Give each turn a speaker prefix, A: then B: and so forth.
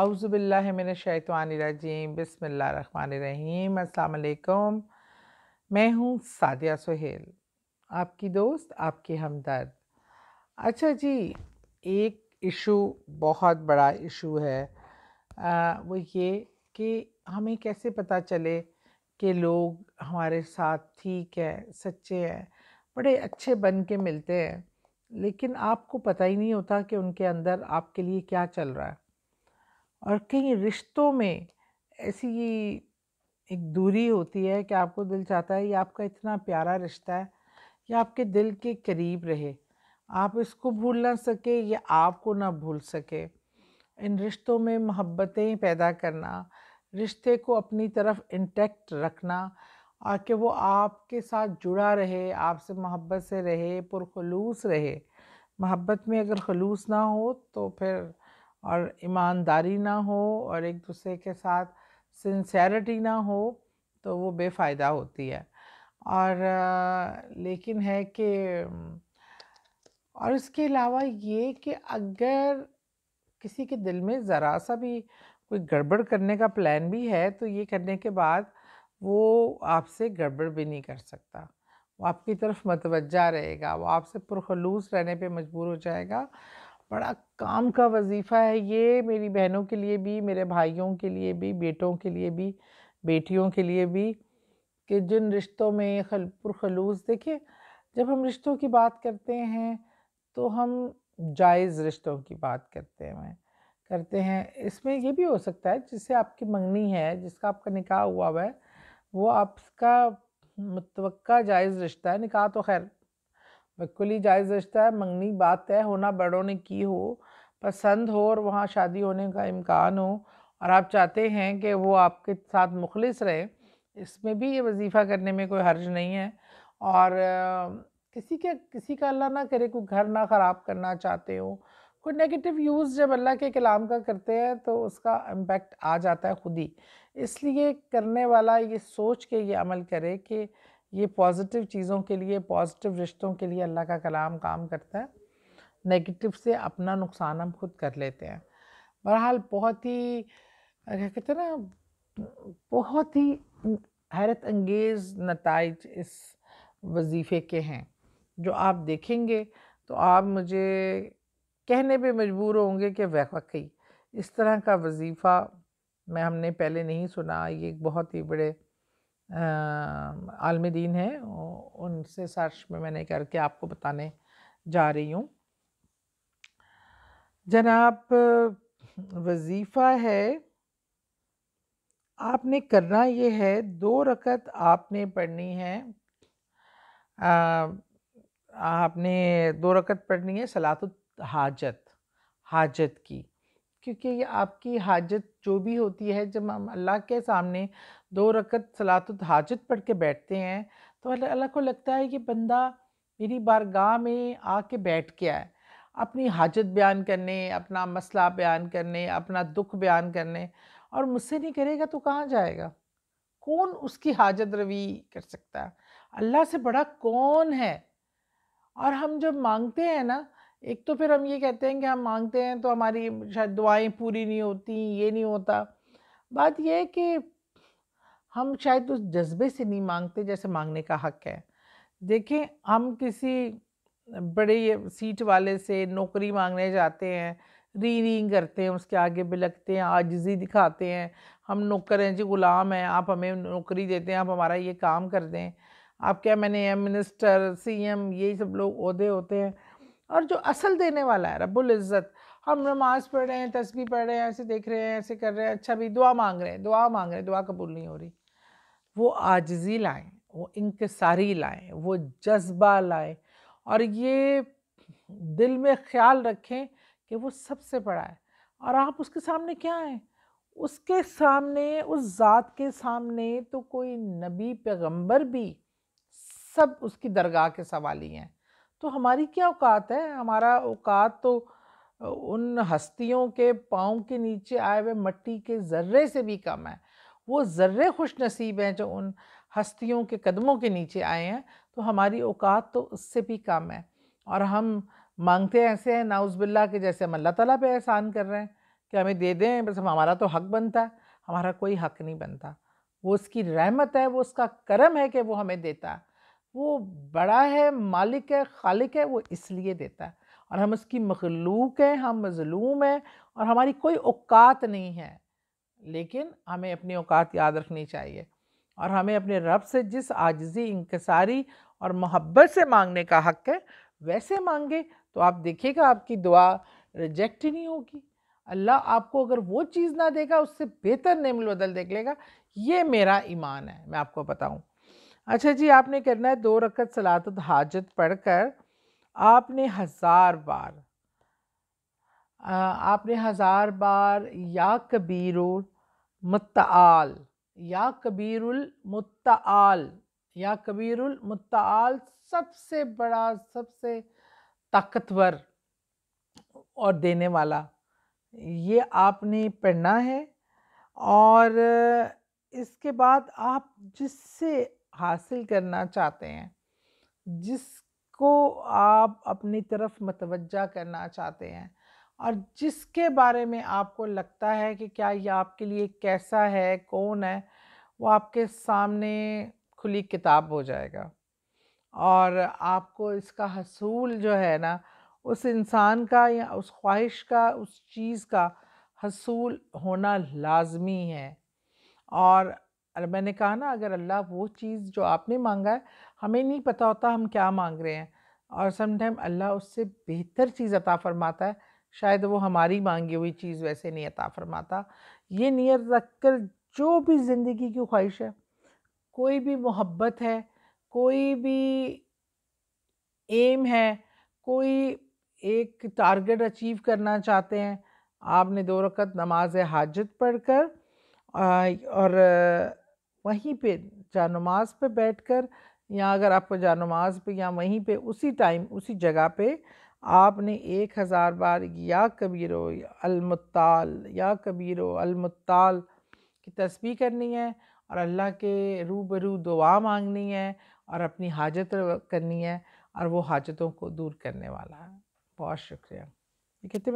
A: आउज़बिल्लिमिनशैतवानरजीम बसमीम अल्लाम मैं हूँ सादिया सुहेल आपकी दोस्त आपकी हमदर्द अच्छा जी एक इशू बहुत बड़ा इशू है आ, वो ये कि हमें कैसे पता चले कि लोग हमारे साथ ठीक है सच्चे हैं बड़े अच्छे बन के मिलते हैं लेकिन आपको पता ही नहीं होता कि उनके अंदर आपके लिए क्या चल रहा है और कई रिश्तों में ऐसी एक दूरी होती है कि आपको दिल चाहता है ये आपका इतना प्यारा रिश्ता है ये आपके दिल के करीब रहे आप इसको भूल ना सके या आपको ना भूल सके इन रिश्तों में मोहब्बतें पैदा करना रिश्ते को अपनी तरफ इंटैक्ट रखना आके वो आपके साथ जुड़ा रहे आपसे मोहब्बत से रहे पुरखलूस रहे मोहब्बत में अगर खलूस ना हो तो फिर और ईमानदारी ना हो और एक दूसरे के साथ सिंसेरिटी ना हो तो वो बेफ़ायदा होती है और लेकिन है कि और इसके अलावा ये कि अगर किसी के दिल में ज़रा सा भी कोई गड़बड़ करने का प्लान भी है तो ये करने के बाद वो आपसे गड़बड़ भी नहीं कर सकता वो आपकी तरफ मतवजा रहेगा वो आपसे पुरखलूस रहने पे मजबूर हो जाएगा बड़ा काम का वजीफ़ा है ये मेरी बहनों के लिए भी मेरे भाइयों के लिए भी बेटों के लिए भी बेटियों के लिए भी कि जिन रिश्तों में खल पुरखलूस देखिए जब हम रिश्तों की बात करते हैं तो हम जायज़ रिश्तों की बात करते हैं करते हैं इसमें ये भी हो सकता है जिससे आपकी मंगनी है जिसका आपका निकाह हुआ हुआ है वो आपका मुतवक़ा जायज़ रिश्ता है निकाह तो खैर ही जायज़ रिश्ता है मंगनी बात तय होना बड़ों ने की हो पसंद हो और वहाँ शादी होने का इम्कान हो और आप चाहते हैं कि वो आपके साथ मुखलिस रहें इसमें भी ये वजीफ़ा करने में कोई हर्ज नहीं है और किसी के किसी का अल्लाह ना करे कोई घर ना ख़राब करना चाहते हो कोई नेगेटिव यूज़ जब अल्लाह के कलाम का करते हैं तो उसका इम्पेक्ट आ जाता है खुद ही इसलिए करने वाला ये सोच के ये अमल करे कि ये पॉजिटिव चीज़ों के लिए पॉजिटिव रिश्तों के लिए अल्लाह का कलाम काम करता है नेगेटिव से अपना नुकसान हम खुद कर लेते हैं बहरहाल बहुत ही क्या कहते हैं ना बहुत ही हैरत अंगेज़ नतज इस वजीफ़े के हैं जो आप देखेंगे तो आप मुझे कहने पे मजबूर होंगे कि वाकई इस तरह का वजीफ़ा मैं हमने पहले नहीं सुना ये एक बहुत ही बड़े आलमदीन है हैं उनसे सर्च में मैंने करके आपको बताने जा रही हूँ जनाब वजीफ़ा है आपने करना ये है दो रकत आपने पढ़नी है आ, आपने दो रकत पढ़नी है सलात हाजत हाजत की क्योंकि ये आपकी हाजत जो भी होती है जब हम अल्लाह के सामने दो रकत सलात हाजत पढ़ के बैठते हैं तो अल्लाह को लगता है कि बंदा मेरी बारगाह में आके बैठ गया है अपनी हाजत बयान करने अपना मसला बयान करने अपना दुख बयान करने और मुझसे नहीं करेगा तो कहाँ जाएगा कौन उसकी हाजत रवी कर सकता है अल्लाह से बड़ा कौन है और हम जब मांगते हैं ना एक तो फिर हम ये कहते हैं कि हम मांगते हैं तो हमारी शायद दुआएं पूरी नहीं होती ये नहीं होता बात यह है कि हम शायद उस जज्बे से नहीं मांगते जैसे मांगने का हक है देखें हम किसी बड़े सीट वाले से नौकरी मांगने जाते हैं री रीनिंग करते हैं उसके आगे बिलकते हैं आजजी दिखाते हैं हम नौकर हैं जी ग़ुलाम हैं आप हमें नौकरी देते हैं आप हमारा ये काम कर दें आप क्या मैंने एम मिनिस्टर सी एम यही सब लोग अहदे होते हैं और जो असल देने वाला है रब्बुल इज़्ज़त हम नमाज़ पढ़ रहे हैं तस्वीर पढ़ रहे हैं ऐसे देख रहे हैं ऐसे कर रहे हैं अच्छा भी दुआ मांग रहे हैं दुआ मांग रहे हैं दुआ कबूल नहीं हो रही वो आजजी लाएँ वो इंकसारी लाएँ वो जज्बा लाएँ और ये दिल में ख्याल रखें कि वो सबसे बड़ा है और आप उसके सामने क्या हैं उसके सामने उस ज़ात के सामने तो कोई नबी पैगंबर भी सब उसकी दरगाह के सवाली हैं तो हमारी क्या औकात है हमारा औकात तो उन हस्तियों के पाँव के नीचे आए हुए मट्टी के ज़र्रे से भी कम है वो ज़र्रे खुश नसीब हैं जो उन हस्तियों के कदमों के नीचे आए हैं तो हमारी औकात तो उससे भी कम है और हम मांगते ऐसे हैं नाउज़बिल्ला के जैसे हम अल्लाह ताला पे एहसान कर रहे हैं कि हमें दे दें बस हम हमारा तो हक बनता है हमारा कोई हक नहीं बनता वो उसकी रहमत है वो उसका करम है कि वो हमें देता है वो बड़ा है मालिक है खालिक है वो इसलिए देता है और हम उसकी मखलूक हैं हम मजलूम हैं और हमारी कोई औकात नहीं है लेकिन हमें अपनी औकात याद रखनी चाहिए और हमें अपने रब से जिस आजजी इंकसारी और मोहब्बत से मांगने का हक़ है वैसे मांगे तो आप देखिएगा आपकी दुआ रिजेक्ट ही नहीं होगी अल्लाह आपको अगर वो चीज़ ना देगा उससे बेहतर नेमल बदल देख लेगा ये मेरा ईमान है मैं आपको बताऊँ अच्छा जी आपने करना है दो रकत सलात तो हाजत पढ़कर आपने हज़ार बार आपने हज़ार बार या कबीरुल मुत्ताल या कबीरुल मुत्ताल या कबीरुल मुत्ताल सबसे बड़ा सबसे ताकतवर और देने वाला ये आपने पढ़ना है और इसके बाद आप जिससे हासिल करना चाहते हैं जिसको आप अपनी तरफ मतवजा करना चाहते हैं और जिसके बारे में आपको लगता है कि क्या ये आपके लिए कैसा है कौन है वो आपके सामने खुली किताब हो जाएगा और आपको इसका हसूल जो है ना उस इंसान का या उस ख्वाहिश का उस चीज़ का हसूल होना लाजमी है और अरे मैंने कहा ना अगर अल्लाह वो चीज़ जो आपने मांगा है हमें नहीं पता होता हम क्या मांग रहे हैं और समटाइम अल्लाह उससे बेहतर चीज़ अता फरमाता है शायद वो हमारी मांगी हुई चीज़ वैसे नहीं अता फरमाता ये नियर रख कर जो भी ज़िंदगी की ख्वाहिश है कोई भी मोहब्बत है कोई भी एम है कोई एक टारगेट अचीव करना चाहते हैं आपने दो रकत नमाज हाजत पढ़ कर और वहीं पे जानमाज पे बैठकर या अगर आपको जानमाज पे या वहीं पे उसी टाइम उसी जगह पे आपने एक हज़ार बार या कबीरो अलमुत्ताल या कबीरो अलमुत्ताल की तस्वीर करनी है और अल्लाह के रूबरू दुआ मांगनी है और अपनी हाजत करनी है और वो हाजतों को दूर करने वाला है बहुत शुक्रिया ये कहते